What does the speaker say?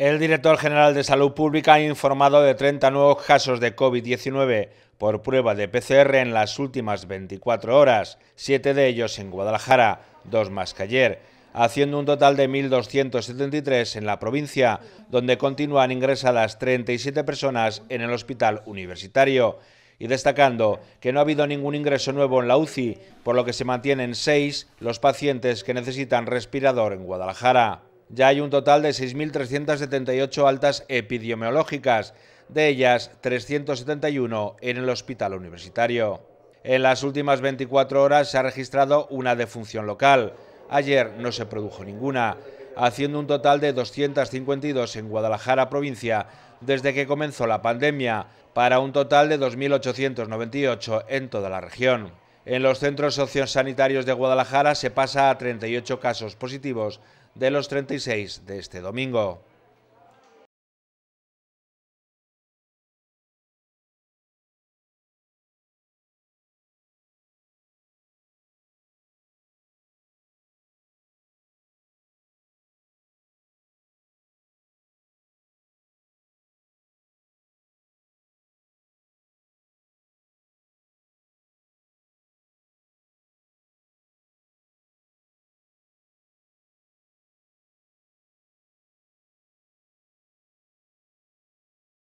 El director general de Salud Pública ha informado de 30 nuevos casos de COVID-19 por prueba de PCR en las últimas 24 horas, siete de ellos en Guadalajara, dos más que ayer, haciendo un total de 1.273 en la provincia, donde continúan ingresadas 37 personas en el hospital universitario y destacando que no ha habido ningún ingreso nuevo en la UCI, por lo que se mantienen seis los pacientes que necesitan respirador en Guadalajara ya hay un total de 6.378 altas epidemiológicas, de ellas 371 en el hospital universitario. En las últimas 24 horas se ha registrado una defunción local. Ayer no se produjo ninguna, haciendo un total de 252 en Guadalajara provincia desde que comenzó la pandemia, para un total de 2.898 en toda la región. En los centros sociosanitarios de Guadalajara se pasa a 38 casos positivos de los 36 de este domingo.